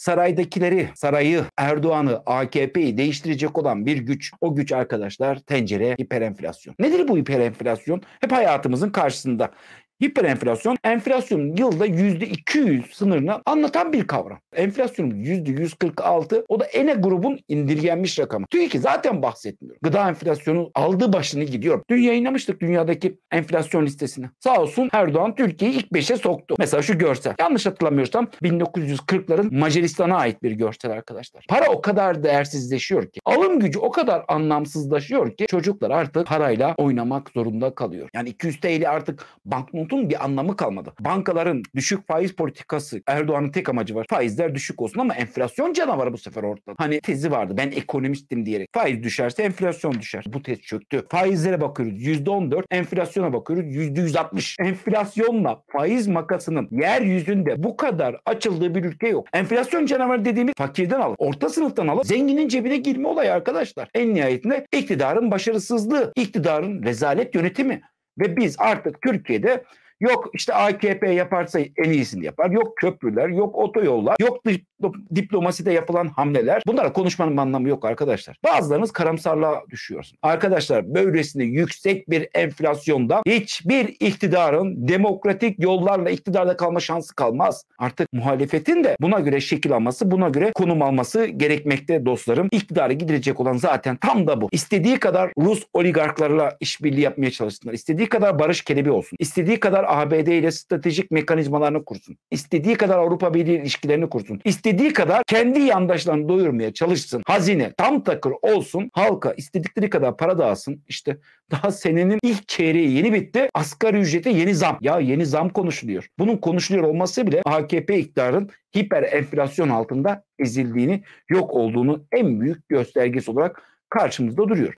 saraydakileri, sarayı, Erdoğan'ı, AKP'yi değiştirecek olan bir güç. O güç arkadaşlar tencere hiperenflasyon. Nedir bu hiperenflasyon? Hep hayatımızın karşısında. Hiperenflasyon enflasyonun yılda %200 sınırını anlatan bir kavram. Enflasyonun %146 o da ENE grubun indirgenmiş rakamı. TÜİK'i zaten bahsetmiyorum. Gıda enflasyonu aldığı başını gidiyor. Dün yayınlamıştık dünyadaki enflasyon listesini. Sağ olsun Erdoğan Türkiye'yi ilk 5'e soktu. Mesela şu görsel. Yanlış hatırlamıyorsam 1940'ların Macaristan'a ait bir görsel arkadaşlar. Para o kadar değersizleşiyor ki. Alım gücü o kadar anlamsızlaşıyor ki çocuklar artık parayla oynamak zorunda kalıyor. Yani 200 TL artık banknot mevcutun bir anlamı kalmadı. Bankaların düşük faiz politikası Erdoğan'ın tek amacı var. Faizler düşük olsun ama enflasyon canavarı bu sefer ortada. Hani tezi vardı ben ekonomistim diyerek. Faiz düşerse enflasyon düşer. Bu tez çöktü. Faizlere bakıyoruz %14, enflasyona bakıyoruz %160. Enflasyonla faiz makasının yeryüzünde bu kadar açıldığı bir ülke yok. Enflasyon canavarı dediğimiz fakirden alır, orta sınıftan alır, zenginin cebine girme olayı arkadaşlar. En nihayetinde iktidarın başarısızlığı, iktidarın rezalet yönetimi. Ve biz artık Türkiye'de Yok işte AKP yaparsa en iyisini yapar. Yok köprüler, yok otoyollar, yok diplomaside yapılan hamleler. Bunlara konuşmanın anlamı yok arkadaşlar. Bazılarınız karamsarlığa düşüyorsun. Arkadaşlar böylesine yüksek bir enflasyonda hiçbir iktidarın demokratik yollarla iktidarda kalma şansı kalmaz. Artık muhalefetin de buna göre şekil alması, buna göre konum alması gerekmekte dostlarım. İktidara gidilecek olan zaten tam da bu. İstediği kadar Rus oligarklarla işbirliği yapmaya çalışsınlar. İstediği kadar Barış Kelebi olsun. İstediği kadar ABD ile stratejik mekanizmalarını kursun. İstediği kadar Avrupa Birliği ilişkilerini kursun. İstediği kadar kendi yandaşlarını doyurmaya çalışsın. Hazine tam takır olsun. Halka istedikleri kadar para dağılsın. İşte daha senenin ilk çeyreği yeni bitti. Asgari ücrete yeni zam. Ya yeni zam konuşuluyor. Bunun konuşuluyor olması bile AKP iktidarın hiper enflasyon altında ezildiğini, yok olduğunu en büyük göstergesi olarak karşımızda duruyor.